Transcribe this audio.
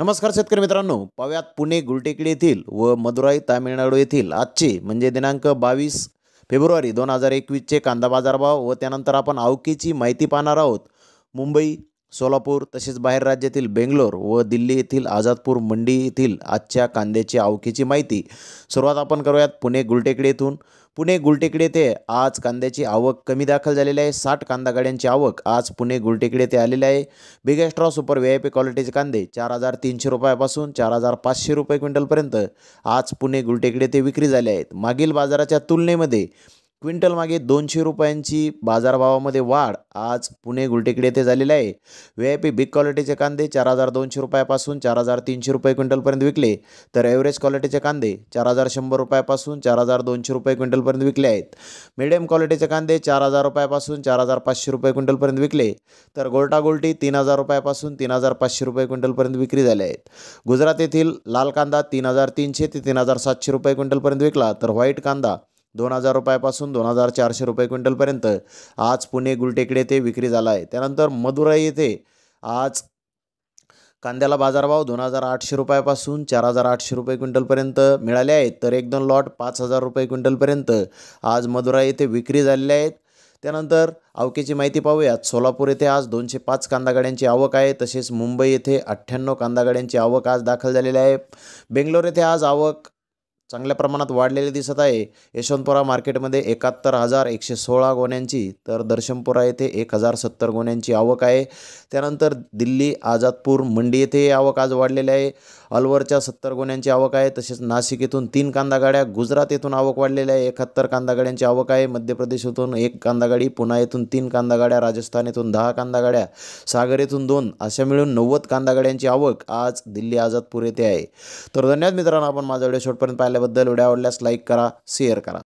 नमस्कार शेतकरी मित्रांनो पाव्यात पुणे गुलटेकडी येथील व मदुराई तामिळनाडू येथील आजचे म्हणजे दिनांक बावीस फेब्रुवारी दोन हजार एकवीसचे कांदा बाजारभाव व त्यानंतर आपण आवकीची माहिती पाहणार आहोत मुंबई सोलापूर तसेच बाहेर राज्यातील बेंगलोर व दिल्ली येथील आझादपूर मंडी येथील आजच्या कांद्याची आवकीची माहिती सुरुवात आपण करूयात पुणे गुलटेकडे येथून पुणे गुलटेकडे येथे आज कांद्याची आवक कमी दाखल झालेली आहे साठ कांदा गाड्यांची आवक आज पुणे गुलटेकडे येथे आलेली आहे raw super V I P क्वालिटीचे कांदे चार हजार तीनशे रुपयापासून चार हजार पाचशे रुपये क्विंटलपर्यंत आज पुणे गुलटेकडे ते विक्री झाले आहेत मागील बाजाराच्या तुलनेमध्ये क्विंटल मागे दोनशे रुपयांची बाजारभावामध्ये वाढ आज पुणे गुलटेकडे येथे झालेली आहे व्ही आय पी बिग क्वालिटीचे कांदे चार हजार दोनशे रुपयापासून चार हजार तीनशे रुपये क्विंटलपर्यंत विकले तर ॲव्हरेज क्वालिटीचे कांदे चार हजार शंभर रुपयापासून चार हजार दोनशे रुपये क्विंटलपर्यंत विकले आहेत मिडियम क्वालिटीचे कांदे चार हजार रुपयापासून चार हजार पाचशे रुपये क्विंटलपर्यंत विकले तर गोल्टा गोल्टी तीन हजार रुपयापासून तीन हजार पाचशे रुपये क्विंटलपर्यंत विक्री झाले आहेत गुजरात येथील लाल कांदा तीन हजार तीनशे ते तीन हजार सातशे रुपये क्विंटलपर्यंत विकला तर व्हाईट कांदा दोन हजार रुपयापासून दोन हजार चारशे रुपये क्विंटलपर्यंत आज पुणे गुलटेकडे ते विक्री झाला आहे त्यानंतर मदुराई येथे आज कांद्याला बाजारभाव दोन हजार आठशे रुपयापासून चार हजार आठशे रुपये क्विंटलपर्यंत मिळाले आहेत तर एक दोन लॉट पाच हजार रुपये क्विंटलपर्यंत आज मदुराई येथे विक्री झालेले आहेत त्यानंतर आवकेची माहिती पाहूयात सोलापूर येथे आज दोनशे पाच कांदा गाड्यांची आवक आहे तसेच मुंबई येथे अठ्ठ्याण्णव कांदा गाड्यांची आवक आज दाखल झालेली आहे बेंगलोर येथे आज आवक चांगल्या प्रमाणात वाढलेले दिसत आहे यशवंतपुरा मार्केटमध्ये एकाहत्तर हजार एकशे सोळा गोण्यांची तर दर्शनपुरा येथे एक हजार सत्तर गोण्यांची आवक आहे त्यानंतर दिल्ली आझादपूर मंडी येथे आवक आज वाढलेली आहे अलवरच्या सत्तर गोण्यांची आवक आहे तसेच नाशिक येथून तीन कांदा गाड्या गुजरात येथून आवक वाढलेली आहे एकाहत्तर कांदा गाड्यांची आवक आहे मध्य प्रदेशातून एक कांदा गाडी येथून तीन कांदा गाड्या राजस्थान येथून दहा कांदा गाड्या सागर येथून दोन अशा मिळून नव्वद कांदा गाड्यांची आवक आज दिल्ली आझादपूर येथे आहे तर धन्यवाद मित्रांनो आपण माझा व्हिडिओ शॉर्टपर्यंत पाहिला बद्दल व्हिडिओ आवडल्यास लाईक करा शेअर करा